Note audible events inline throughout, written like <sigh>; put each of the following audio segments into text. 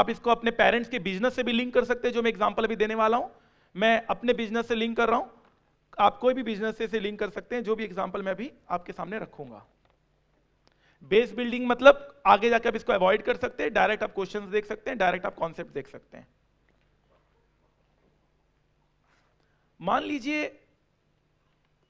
आप इसको अपने पेरेंट्स के बिजनेस से भी लिंक कर सकते हैं जो मैं एग्जाम्पल अभी देने वाला हूँ मैं अपने बिजनेस से लिंक कर रहा हूँ आप कोई भी बिजनेस से लिंक कर सकते हैं जो भी एग्जाम्पल मैं अभी आपके सामने रखूंगा बेस बिल्डिंग मतलब आगे जाके आप इसको अवॉइड कर सकते हैं डायरेक्ट आप क्वेश्चंस देख सकते हैं डायरेक्ट आप कॉन्सेप्ट देख सकते हैं मान लीजिए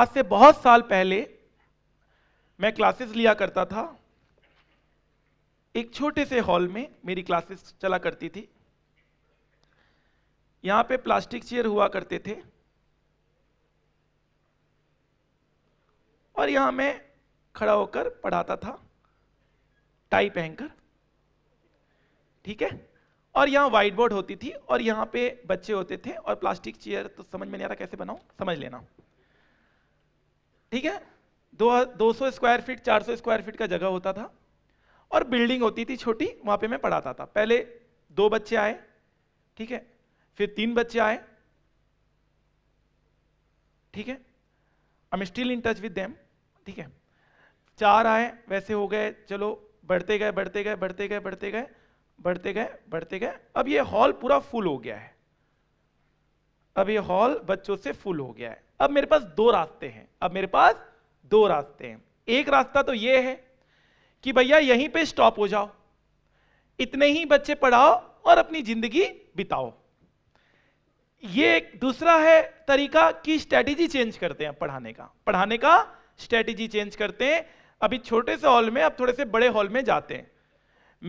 आज से बहुत साल पहले मैं क्लासेस लिया करता था एक छोटे से हॉल में मेरी क्लासेस चला करती थी यहां पे प्लास्टिक चेयर हुआ करते थे और यहां मैं खड़ा होकर पढ़ाता था टाई पहनकर ठीक है और यहाँ वाइट बोर्ड होती थी और यहाँ पे बच्चे होते थे और प्लास्टिक चेयर तो समझ में नहीं आ रहा कैसे बनाऊं समझ लेना ठीक है दो सौ स्क्वायर फीट 400 स्क्वायर फीट का जगह होता था और बिल्डिंग होती थी छोटी वहां पे मैं पढ़ाता था पहले दो बच्चे आए ठीक है फिर तीन बच्चे आए ठीक है I am still in touch with them ठीक है चार आए वैसे हो गए चलो बढ़ते गए बढ़ते गए बढ़ते गए बढ़ते गए बढ़ते गए बढ़ते गए अब ये हॉल पूरा फुल हो गया है अब ये हॉल बच्चों से फुल हो गया है अब मेरे पास दो रास्ते हैं अब मेरे पास दो रास्ते हैं एक रास्ता तो ये है कि भैया यहीं पे स्टॉप हो जाओ इतने ही बच्चे पढ़ाओ और अपनी जिंदगी बिताओ ये एक दूसरा है तरीका कि स्ट्रेटेजी चेंज करते हैं पढ़ाने का पढ़ाने का स्ट्रेटेजी चेंज करते हैं अभी छोटे से हॉल में अब थोड़े से बड़े हॉल में जाते हैं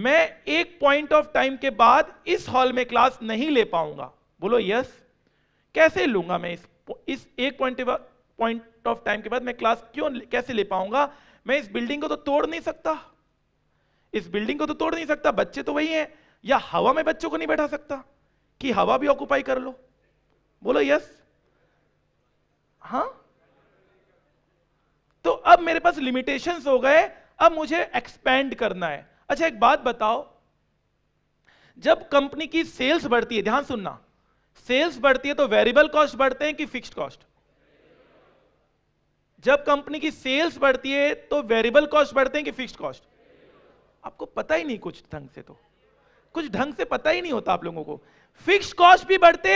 मैं एक पॉइंट ऑफ टाइम के बाद इस हॉल में क्लास नहीं ले पाऊंगा बोलो यस कैसे लूंगा मैं इस इस एक पॉइंट पॉइंट ऑफ टाइम के बाद मैं क्लास क्यों कैसे ले पाऊंगा मैं इस बिल्डिंग को तो तोड़ नहीं सकता इस बिल्डिंग को तो तोड़ नहीं सकता बच्चे तो वही हैं या हवा में बच्चों को नहीं बैठा सकता कि हवा भी ऑक्यूपाई कर लो बोलो यस हाँ तो अब मेरे पास लिमिटेशंस हो गए अब मुझे एक्सपेंड करना है अच्छा एक बात बताओ जब कंपनी की सेल्स बढ़ती है ध्यान सुनना सेल्स बढ़ती है तो वेरिएबल कॉस्ट बढ़ते हैं कि फिक्स्ड कॉस्ट जब कंपनी की सेल्स बढ़ती है तो वेरिएबल कॉस्ट बढ़ते हैं कि फिक्स्ड कॉस्ट आपको पता ही नहीं कुछ ढंग से तो कुछ ढंग से पता ही नहीं होता आप लोगों को फिक्स कॉस्ट भी बढ़ते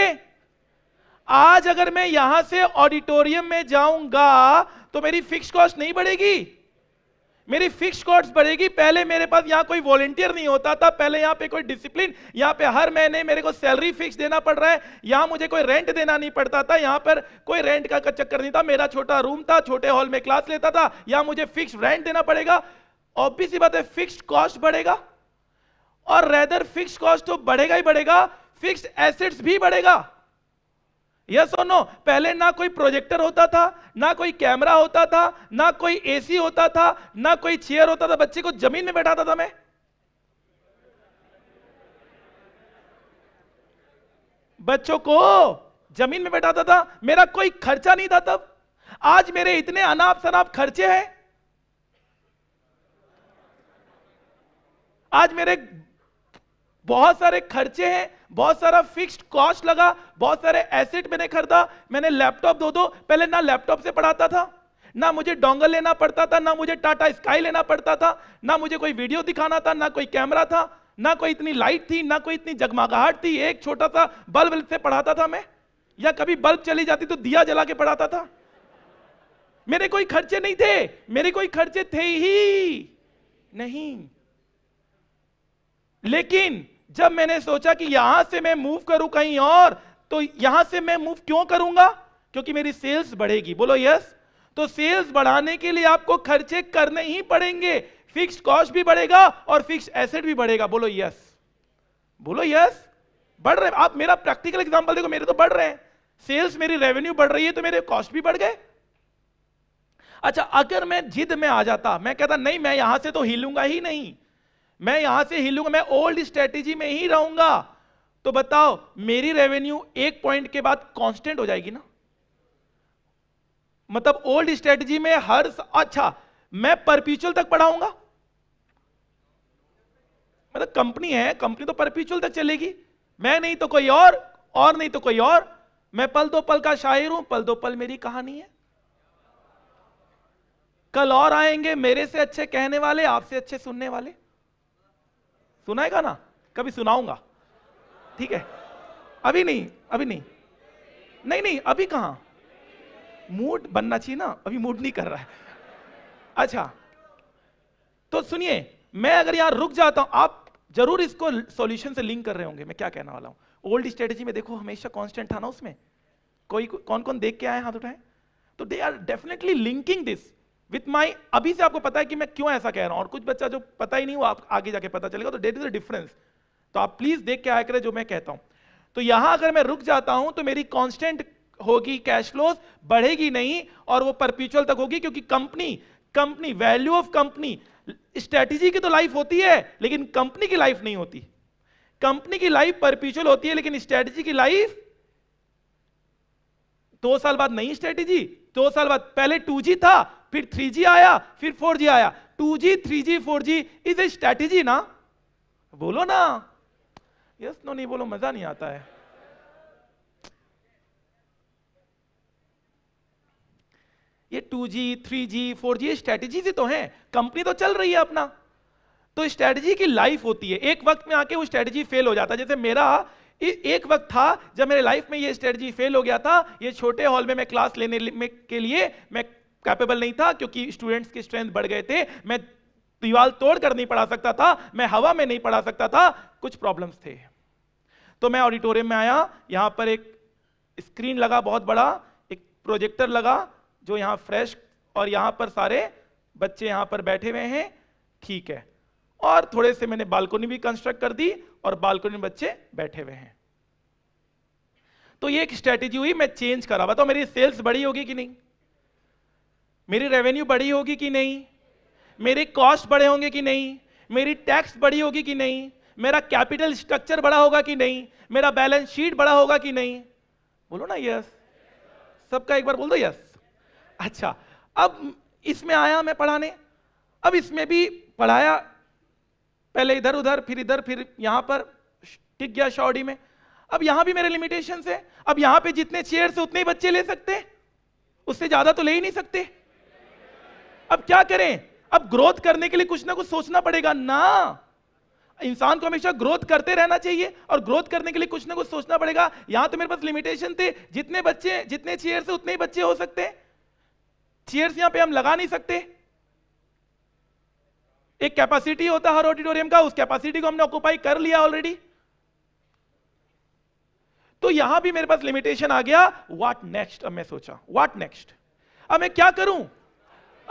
आज अगर मैं यहां से ऑडिटोरियम में जाऊंगा तो मेरी फिक्स कॉस्ट नहीं बढ़ेगी मेरी फिक्स कॉस्ट बढ़ेगी पहले मेरे पास यहाँ कोई वॉलेंटियर नहीं होता था पहले यहाँ पे कोई डिसिप्लिन यहाँ पे हर महीने मेरे को सैलरी फिक्स देना पड़ रहा है यहाँ मुझे कोई रेंट देना नहीं पड़ता था यहाँ पर कोई रेंट का चक्कर नहीं था मेरा छोटा रूम था छोटे हॉल में क्लास लेता था यहाँ मुझे फिक्स रेंट देना पड़ेगा ऑब्वियस बात है फिक्स कॉस्ट बढ़ेगा और रेदर फिक्स कॉस्ट तो बढ़ेगा ही बढ़ेगा फिक्स एसेट्स भी बढ़ेगा यस और नो पहले ना कोई प्रोजेक्टर होता था ना कोई कैमरा होता था ना कोई एसी होता था ना कोई चेयर होता था बच्चे को जमीन में बैठाता था मैं बच्चों को जमीन में बैठाता था मेरा कोई खर्चा नहीं था तब आज मेरे इतने अनाप शनाप खर्चे हैं आज मेरे बहुत सारे खर्चे हैं बहुत सारा फिक्स्ड कॉस्ट लगा बहुत सारे एसेट मैंने खरीदा मैंने लैपटॉप दो दो पहले ना लैपटॉप से पढ़ाता था ना मुझे डोंगल लेना पड़ता था ना मुझे टाटा स्काई लेना पड़ता था ना मुझे कोई वीडियो दिखाना था ना कोई कैमरा था ना कोई इतनी लाइट थी ना कोई इतनी जगमगाहट थी एक छोटा सा बल्ब से पढ़ाता था मैं या कभी बल्ब चली जाती तो दिया जला के पढ़ाता था मेरे कोई खर्चे नहीं थे मेरे कोई खर्चे थे ही नहीं लेकिन जब मैंने सोचा कि यहां से मैं मूव करूं कहीं और तो यहां से मैं मूव क्यों करूंगा क्योंकि मेरी सेल्स बढ़ेगी बोलो यस तो सेल्स बढ़ाने के लिए आपको खर्चे करने ही पड़ेंगे फिक्स कॉस्ट भी बढ़ेगा और फिक्स एसेट भी बढ़ेगा बोलो यस बोलो यस बढ़ रहे आप मेरा प्रैक्टिकल एग्जांपल देखो मेरे तो बढ़ रहे हैं सेल्स मेरी रेवेन्यू बढ़ रही है तो मेरे कॉस्ट भी बढ़ गए अच्छा अगर मैं जिद में आ जाता मैं कहता नहीं मैं यहां से तो हिलूंगा ही नहीं मैं यहां से हिलूंगा मैं ओल्ड स्ट्रेटेजी में ही रहूंगा तो बताओ मेरी रेवेन्यू एक पॉइंट के बाद कांस्टेंट हो जाएगी ना मतलब ओल्ड स्ट्रेटेजी में हर अच्छा मैं परप्यूचुअल तक पढ़ाऊंगा मतलब कंपनी है कंपनी तो परप्यूचुअल तक चलेगी मैं नहीं तो कोई और और नहीं तो कोई और मैं पल दो पल का शायर हूं पल दो पल मेरी कहानी है कल और आएंगे मेरे से अच्छे कहने वाले आपसे अच्छे सुनने वाले सुनाएगा ना कभी सुनाऊंगा ठीक है अभी नहीं अभी नहीं नहीं नहीं अभी कहा मूड बनना चाहिए ना अभी मूड नहीं कर रहा है अच्छा तो सुनिए मैं अगर यहां रुक जाता हूं आप जरूर इसको सॉल्यूशन से लिंक कर रहे होंगे मैं क्या कहने वाला हूं ओल्ड स्ट्रेटेजी में देखो हमेशा कांस्टेंट था ना उसमें कोई कौन कौन देख के आए हाथ उठाए तो they are definitely linking this with my अभी से आपको पता है कि मैं क्यों ऐसा कह रहा हूं और कुछ बच्चा जो पता ही नहीं हुआ आप आगे जाके पता चलेगा तो डेट इज अ डिफरेंस तो आप प्लीज देख के आया करें जो मैं कहता हूं तो यहां अगर मैं रुक जाता हूं तो मेरी कॉन्स्टेंट होगी कैश फ्लोज बढ़ेगी नहीं और वो परपिचुअल तक होगी क्योंकि company company value of company strategy की तो लाइफ होती है लेकिन कंपनी की लाइफ नहीं होती कंपनी की लाइफ परपिचुअल होती है लेकिन स्ट्रेटेजी की लाइफ दो साल बाद नई स्ट्रेटेजी दो साल बाद पहले टू था फिर 3G आया फिर 4G आया 2G 3G 4G is a strategy ना बोलो ना यस नो नहीं बोलो मजा नहीं आता है ये 2G 3G 4G ये स्ट्रैटेजी से तो है कंपनी तो चल रही है अपना तो स्ट्रैटेजी की लाइफ होती है एक वक्त में आके वो स्ट्रेटजी फेल हो जाता है जैसे मेरा एक वक्त था जब मेरे लाइफ में ये स्ट्रेटजी फेल हो गया था ये छोटे हॉल में मैं क्लास लेने के लिए मैं कैपेबल नहीं था क्योंकि स्टूडेंट्स की स्ट्रेंथ बढ़ गए थे मैं दीवार तोड़ कर नहीं पढ़ा सकता था मैं हवा में नहीं पढ़ा सकता था कुछ प्रॉब्लम्स थे तो मैं ऑडिटोरियम में आया यहाँ पर एक स्क्रीन लगा बहुत बड़ा एक प्रोजेक्टर लगा जो यहाँ फ्रेश और यहाँ पर सारे बच्चे यहाँ पर बैठे हुए हैं ठीक है और थोड़े से मैंने बालकोनी भी कंस्ट्रक्ट कर दी और बालकोनी में बच्चे बैठे हुए हैं तो ये एक स्ट्रैटेजी हुई मैं चेंज करा बताओ मेरी सेल्स बड़ी होगी कि नहीं मेरी रेवेन्यू बढ़ी होगी कि नहीं मेरे कॉस्ट बड़े होंगे कि नहीं मेरी टैक्स बढ़ी होगी कि नहीं मेरा कैपिटल स्ट्रक्चर बड़ा होगा कि नहीं मेरा बैलेंस शीट बड़ा होगा कि नहीं बोलो ना यस सबका एक बार बोल दो यस अच्छा अब इसमें आया मैं पढ़ाने अब इसमें भी पढ़ाया पहले इधर उधर फिर इधर फिर यहां पर टिक गया शॉडी में अब यहां भी मेरे लिमिटेशन है अब यहां पे जितने चेयर से उतने ही बच्चे ले सकते उससे ज्यादा तो ले ही नहीं सकते अब क्या करें अब ग्रोथ करने के लिए कुछ ना कुछ सोचना पड़ेगा ना इंसान को हमेशा ग्रोथ करते रहना चाहिए और ग्रोथ करने के लिए कुछ ना कुछ सोचना पड़ेगा यहां तो मेरे पास लिमिटेशन थे जितने बच्चे जितने चेयर से उतने ही बच्चे हो सकते चेयर चेयर्स यहां पे हम लगा नहीं सकते एक कैपेसिटी होता है हर ऑडिटोरियम का उस कैपेसिटी को हमने ऑक्यूपाई कर लिया ऑलरेडी तो यहां भी मेरे पास लिमिटेशन आ गया व्हाट नेक्स्ट अब मैं सोचा व्हाट नेक्स्ट अब मैं क्या करूं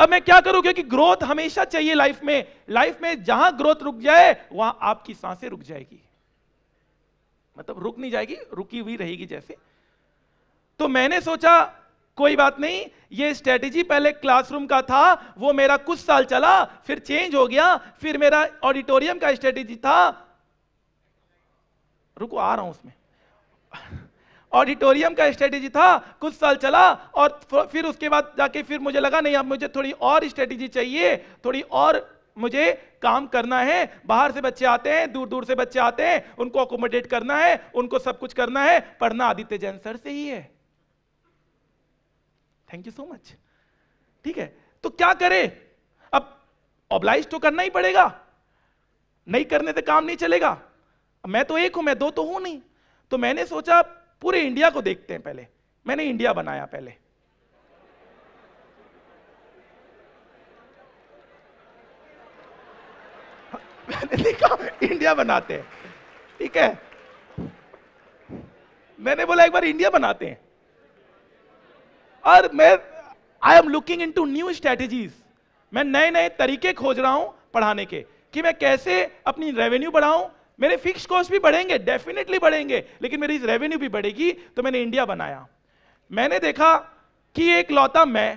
अब मैं क्या करूं क्योंकि ग्रोथ हमेशा चाहिए लाइफ में लाइफ में जहां ग्रोथ रुक जाए वहां आपकी सांसें रुक जाएगी मतलब रुक नहीं जाएगी रुकी हुई रहेगी जैसे तो मैंने सोचा कोई बात नहीं ये स्ट्रेटेजी पहले क्लासरूम का था वो मेरा कुछ साल चला फिर चेंज हो गया फिर मेरा ऑडिटोरियम का स्ट्रेटेजी था रुको आ रहा हूं उसमें ऑडिटोरियम का स्ट्रेटेजी था कुछ साल चला और फिर उसके बाद जाके फिर मुझे लगा नहीं अब मुझे थोड़ी और स्ट्रेटेजी चाहिए थोड़ी और मुझे काम करना है बाहर से बच्चे आते हैं दूर दूर से बच्चे आते हैं उनको अकोमोडेट करना है उनको सब कुछ करना है पढ़ना आदित्य जैन सर से ही है थैंक यू सो मच ठीक है तो क्या करें अब ऑब्लाइज तो करना ही पड़ेगा नहीं करने से काम नहीं चलेगा मैं तो एक हूं मैं दो तो हूं नहीं तो मैंने सोचा पूरे इंडिया को देखते हैं पहले मैंने इंडिया बनाया पहले मैंने देखा इंडिया बनाते हैं ठीक है मैंने बोला एक बार इंडिया बनाते हैं और मैं I am looking into new strategies मैं नए नए तरीके खोज रहा हूं पढ़ाने के कि मैं कैसे अपनी रेवेन्यू बढ़ाऊं मेरे फिक्स कॉस्ट भी बढ़ेंगे डेफिनेटली बढ़ेंगे लेकिन मेरी रेवेन्यू भी बढ़ेगी तो मैंने इंडिया बनाया मैंने देखा कि एक लौता मैं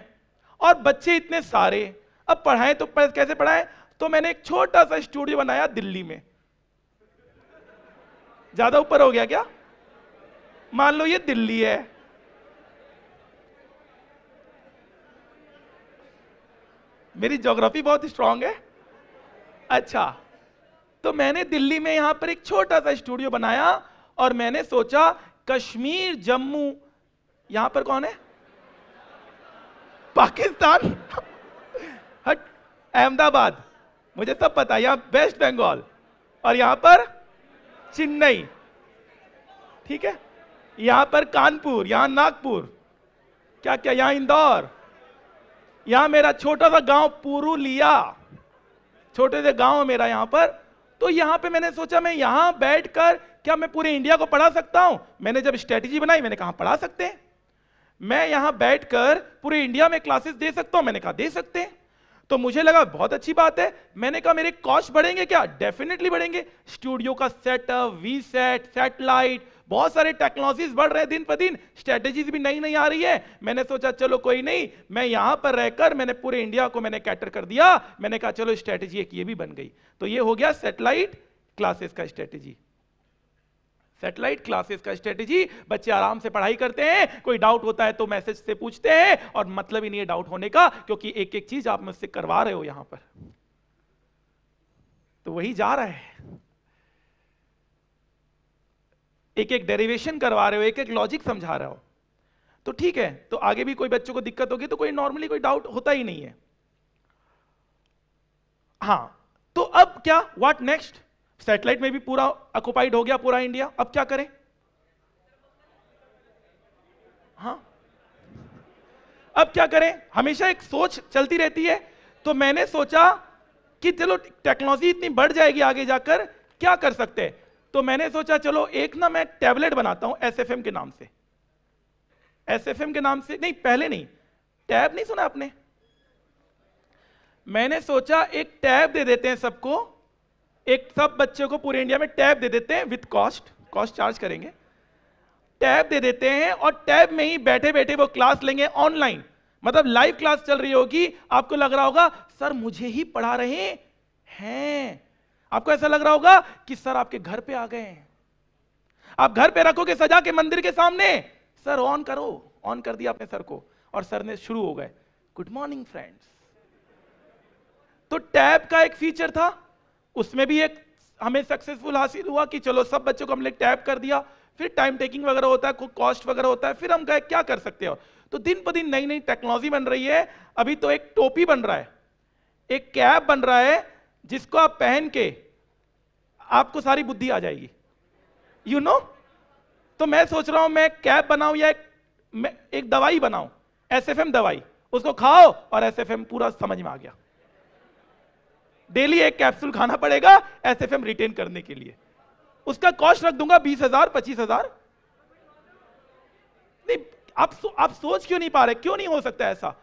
और बच्चे इतने सारे अब पढ़ाएं तो कैसे पढ़ाएं तो मैंने एक छोटा सा स्टूडियो बनाया दिल्ली में ज्यादा ऊपर हो गया क्या मान लो ये दिल्ली है मेरी ज्योग्राफी बहुत स्ट्रांग है अच्छा तो मैंने दिल्ली में यहां पर एक छोटा सा स्टूडियो बनाया और मैंने सोचा कश्मीर जम्मू यहां पर कौन है पाकिस्तान हट अहमदाबाद मुझे सब पता यहां वेस्ट बंगाल और यहां पर चेन्नई ठीक है यहां पर कानपुर यहां नागपुर क्या क्या यहां इंदौर यहां मेरा छोटा सा गांव पुरुलिया छोटे से गांव मेरा यहां पर तो यहां पे मैंने सोचा मैं यहां बैठकर क्या मैं पूरे इंडिया को पढ़ा सकता हूं मैंने जब स्ट्रेटेजी बनाई मैंने कहा पढ़ा सकते हैं मैं यहां बैठकर पूरे इंडिया में क्लासेस दे सकता हूं मैंने कहा दे सकते हैं तो मुझे लगा बहुत अच्छी बात है मैंने कहा मेरे कॉस्ट बढ़ेंगे क्या डेफिनेटली बढ़ेंगे स्टूडियो का सेटअप वी सेट सेटेलाइट बहुत सारे टेक्नोलॉजीज बढ़ रहे दिन पर दिन स्ट्रेटेजीज भी नई नई आ रही है मैंने सोचा चलो कोई नहीं मैं यहां पर रहकर मैंने पूरे इंडिया को मैंने कैटर कर दिया मैंने कहा चलो स्ट्रेटेजी एक ये भी बन गई तो ये हो गया सेटेलाइट क्लासेस का स्ट्रेटेजी सेटेलाइट क्लासेस का स्ट्रेटेजी बच्चे आराम से पढ़ाई करते हैं कोई डाउट होता है तो मैसेज से पूछते हैं और मतलब ही नहीं है डाउट होने का क्योंकि एक एक चीज आप मुझसे करवा रहे हो यहां पर तो वही जा रहा है एक एक डेरिवेशन करवा रहे हो एक एक लॉजिक समझा रहे हो तो ठीक है तो आगे भी कोई बच्चों को दिक्कत होगी तो कोई नॉर्मली कोई डाउट होता ही नहीं है हाँ तो अब क्या वॉट नेक्स्ट सेटेलाइट में भी पूरा ऑक्युपाइड हो गया पूरा इंडिया अब क्या करें हाँ अब क्या करें हमेशा एक सोच चलती रहती है तो मैंने सोचा कि चलो टेक्नोलॉजी इतनी बढ़ जाएगी आगे जाकर क्या कर सकते हैं तो मैंने सोचा चलो एक ना मैं टैबलेट बनाता हूं एसएफएम के नाम से एसएफएम के नाम से नहीं पहले नहीं टैब नहीं सुना आपने मैंने सोचा एक टैब दे देते हैं सबको एक सब बच्चों को पूरे इंडिया में टैब दे देते हैं विथ कॉस्ट कॉस्ट चार्ज करेंगे टैब दे देते हैं और टैब में ही बैठे बैठे वो क्लास लेंगे ऑनलाइन मतलब लाइव क्लास चल रही होगी आपको लग रहा होगा सर मुझे ही पढ़ा रहे हैं आपको ऐसा लग रहा होगा कि सर आपके घर पे आ गए हैं आप घर पे रखोगे सजा के मंदिर के सामने सर ऑन करो ऑन कर दिया आपने सर को और सर ने शुरू हो गए गुड मॉर्निंग फ्रेंड्स तो टैब का एक फीचर था उसमें भी एक हमें सक्सेसफुल हासिल हुआ कि चलो सब बच्चों को हमने टैब कर दिया फिर टाइम टेकिंग वगैरह होता है कॉस्ट वगैरह होता है फिर हम गए क्या कर सकते हो तो दिन ब दिन नई नई टेक्नोलॉजी बन रही है अभी तो एक टोपी बन रहा है एक कैप बन रहा है जिसको आप पहन के आपको सारी बुद्धि आ जाएगी यू you नो know? तो मैं सोच रहा हूं मैं कैप बनाऊं या एक, मैं एक दवाई बनाऊं एसएफएम दवाई उसको खाओ और एसएफएम पूरा समझ में आ गया डेली एक कैप्सूल खाना पड़ेगा एसएफएम रिटेन करने के लिए उसका कॉस्ट रख दूंगा बीस हजार पच्चीस हजार नहीं आप, सो, आप सोच क्यों नहीं पा रहे क्यों नहीं हो सकता ऐसा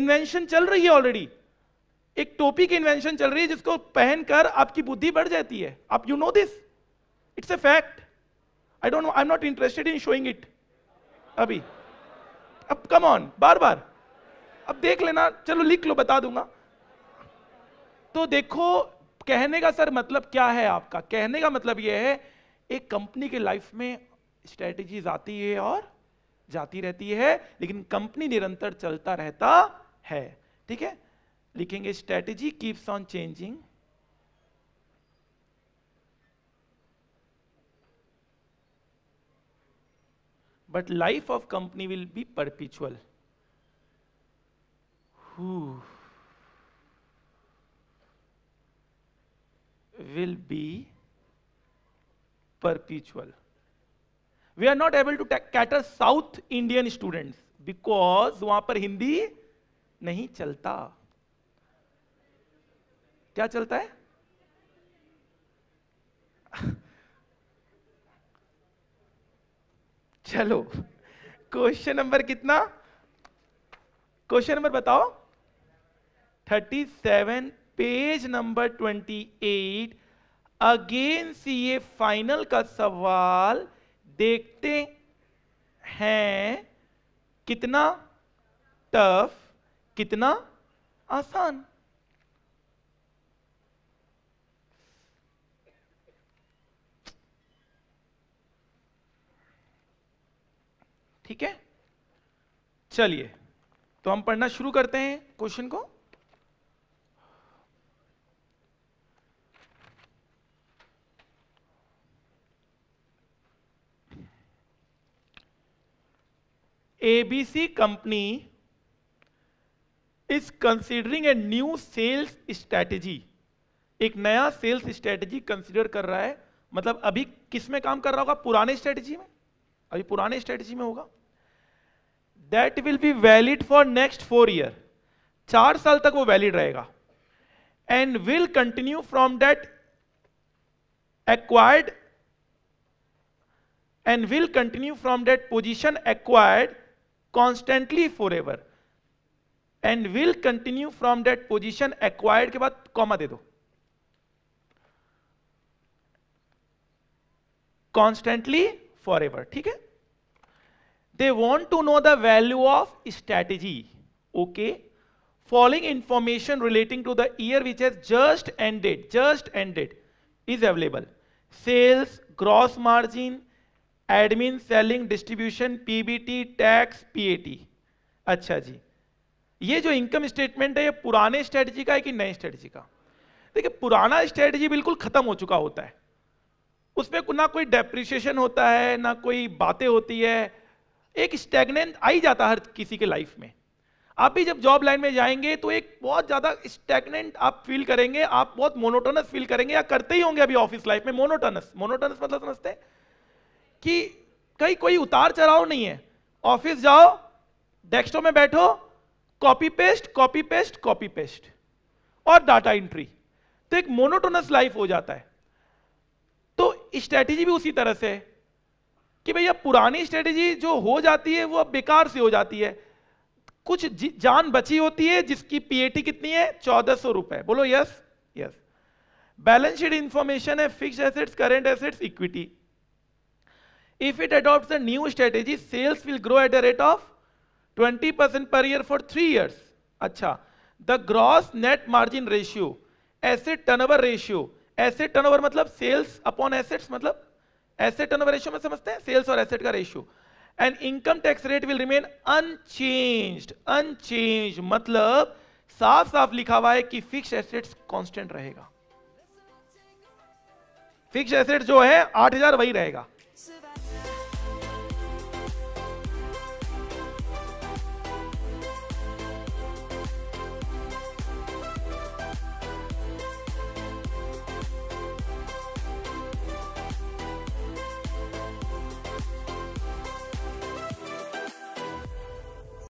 इन्वेंशन चल रही है ऑलरेडी एक टोपी की इन्वेंशन चल रही है जिसको पहनकर आपकी बुद्धि बढ़ जाती है आप you know this it's a fact I don't know I am not interested in showing it अभी अब कम ऑन बार बार अब देख लेना चलो लिख लो बता दूंगा तो देखो कहने का सर मतलब क्या है आपका कहने का मतलब यह है एक कंपनी के लाइफ में स्ट्रेटेजी आती है और जाती रहती है लेकिन कंपनी निरंतर चलता रहता है ठीक है लिखेंगे strategy keeps on changing but life of company will be perpetual who will be perpetual we are not able to cater South Indian students because वहां पर हिंदी नहीं चलता क्या चलता है <laughs> चलो क्वेश्चन नंबर कितना क्वेश्चन नंबर बताओ 37 page number 28 again C A final का सवाल देखते हैं कितना टफ कितना आसान ठीक है चलिए तो हम पढ़ना शुरू करते हैं क्वेश्चन को ABC company is considering a new sales strategy एक नया सेल्स स्ट्रेटजी कंसिडर कर रहा है मतलब अभी किस में काम कर रहा होगा पुराने स्ट्रेटजी में अभी पुराने स्ट्रेटजी में होगा that will be valid for next four year चार साल तक वो वैलिड रहेगा and will continue from that acquired and will continue from that position acquired constantly forever and will continue from that position acquired के बाद comma दे दो constantly for ever ठीक है they want to know the value of strategy okay following information relating to the year which has just ended just ended is available sales gross margin admin selling distribution PBT tax PAT अच्छा जी ये जो income statement है ये पुराने strategy का है कि नए स्ट्रेटजी का देखिए पुराना स्ट्रेटजी बिल्कुल खत्म हो चुका होता है उसमें ना कोई डेप्रिसिएशन होता है ना कोई बातें होती है एक स्टेगनेंट आ ही जाता हर किसी के लाइफ में आप भी जब जॉब लाइन में जाएंगे तो एक बहुत ज़्यादा स्टेगनेंट आप फील करेंगे आप बहुत मोनोटोनस फील करेंगे या करते ही होंगे अभी ऑफिस लाइफ में मोनोटोनस मोनोटोनस मतलब समझते कि कहीं कोई उतार चढ़ाव नहीं है ऑफिस जाओ डेस्कटॉप में बैठो copy paste copy paste copy paste और डाटा एंट्री तो एक मोनोटोनस लाइफ हो जाता है तो स्ट्रेटेजी भी उसी तरह से है कि भैया पुरानी स्ट्रेटेजी जो हो जाती है वो अब बेकार सी हो जाती है कुछ जान बची होती है जिसकी पीएटी कितनी है चौदह सौ रुपए बोलो yes yes balance sheet information है fix assets current assets equity if it adopt new strategy sales will grow at the rate of twenty percent per year for three years अच्छा the gross net margin ratio asset turnover ratio asset turnover मतलब sales upon assets मतलब asset turnover ratio में समझते हैं sales और asset का ratio and income tax rate will remain unchanged unchanged मतलब साफ साफ लिखा हुआ है कि फिक्स एसेट्स कांस्टेंट रहेगा फिक्स एसेट जो है आठ हजार वही रहेगा